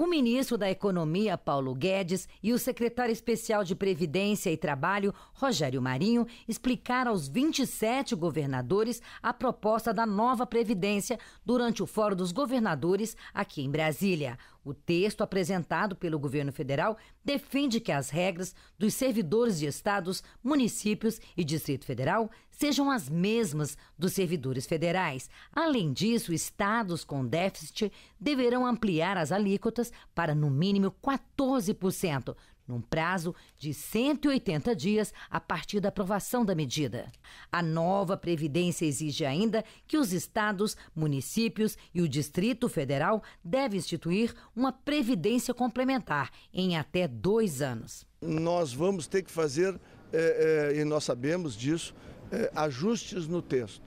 O ministro da Economia, Paulo Guedes, e o secretário especial de Previdência e Trabalho, Rogério Marinho, explicaram aos 27 governadores a proposta da nova Previdência durante o Fórum dos Governadores aqui em Brasília. O texto apresentado pelo governo federal defende que as regras dos servidores de estados, municípios e Distrito Federal sejam as mesmas dos servidores federais. Além disso, estados com déficit deverão ampliar as alíquotas para no mínimo 14%, num prazo de 180 dias a partir da aprovação da medida. A nova previdência exige ainda que os estados, municípios e o Distrito Federal devem instituir uma previdência complementar em até dois anos. Nós vamos ter que fazer, é, é, e nós sabemos disso, eh, ajustes no texto.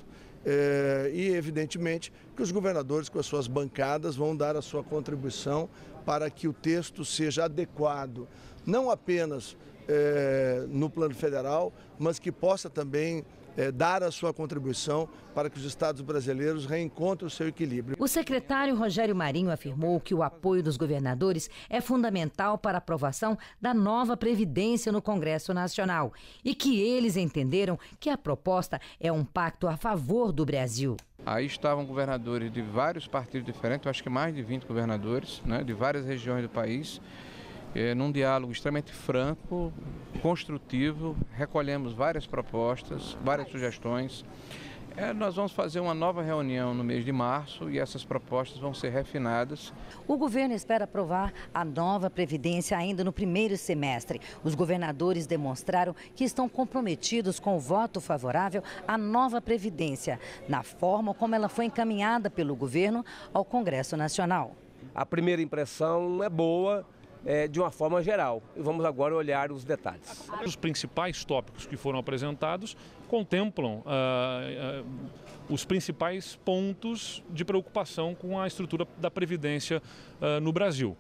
Eh, e, evidentemente, que os governadores, com as suas bancadas, vão dar a sua contribuição para que o texto seja adequado, não apenas eh, no plano federal, mas que possa também é, dar a sua contribuição para que os estados brasileiros reencontrem o seu equilíbrio. O secretário Rogério Marinho afirmou que o apoio dos governadores é fundamental para a aprovação da nova Previdência no Congresso Nacional e que eles entenderam que a proposta é um pacto a favor do Brasil. Aí estavam governadores de vários partidos diferentes, acho que mais de 20 governadores, né, de várias regiões do país é, num diálogo extremamente franco, construtivo, recolhemos várias propostas, várias sugestões. É, nós vamos fazer uma nova reunião no mês de março e essas propostas vão ser refinadas. O governo espera aprovar a nova Previdência ainda no primeiro semestre. Os governadores demonstraram que estão comprometidos com o voto favorável à nova Previdência, na forma como ela foi encaminhada pelo governo ao Congresso Nacional. A primeira impressão é boa é, de uma forma geral. E vamos agora olhar os detalhes. Os principais tópicos que foram apresentados contemplam ah, ah, os principais pontos de preocupação com a estrutura da Previdência ah, no Brasil.